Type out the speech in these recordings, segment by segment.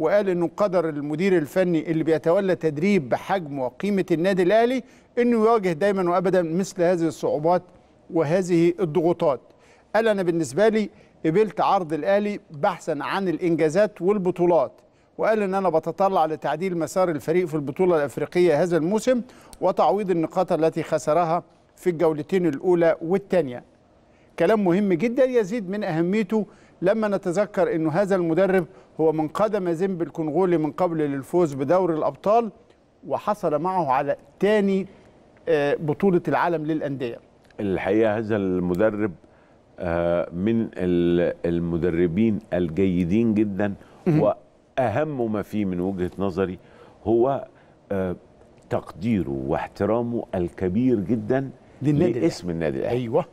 وقال انه قدر المدير الفني اللي بيتولى تدريب بحجم وقيمه النادي الاهلي انه يواجه دايما وابدا مثل هذه الصعوبات وهذه الضغوطات. قال انا بالنسبه لي قبلت عرض الاهلي بحثا عن الانجازات والبطولات وقال ان انا بتطلع لتعديل مسار الفريق في البطوله الافريقيه هذا الموسم وتعويض النقاط التي خسرها في الجولتين الاولى والثانيه. كلام مهم جدا يزيد من اهميته لما نتذكر أنه هذا المدرب هو من قدم زيمبي الكونغولي من قبل للفوز بدوري الأبطال وحصل معه على ثاني آه، بطولة العالم للأندية الحقيقة هذا المدرب آه، من المدربين الجيدين جدا وأهم ما فيه من وجهة نظري هو آه، تقديره واحترامه الكبير جدا للنادي لاسم النادي الأهلي أيوه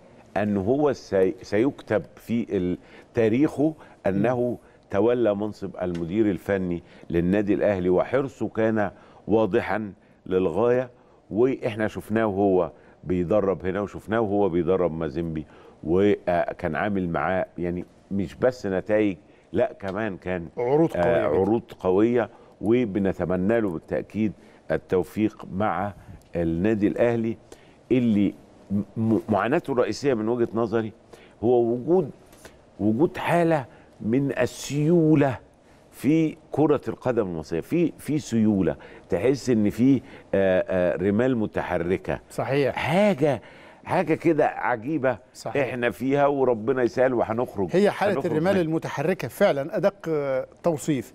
أن هو سي سيكتب في تاريخه أنه تولى منصب المدير الفني للنادي الأهلي وحرصه كان واضحا للغاية وإحنا شفناه هو بيدرب هنا وشفناه هو بيدرب مازيمبي وكان عامل معاه يعني مش بس نتائج لا كمان كان عروض آه، قوية, آه عروض قوية وبنتمنى له بالتأكيد التوفيق مع النادي الأهلي اللي معاناته الرئيسيه من وجهه نظري هو وجود وجود حاله من السيوله في كرة القدم المصرية في في سيولة تحس ان في رمال متحركة صحيح حاجة حاجه كده عجيبه صحيح. احنا فيها وربنا يسهل وهنخرج هي حاله الرمال منها. المتحركه فعلا ادق توصيف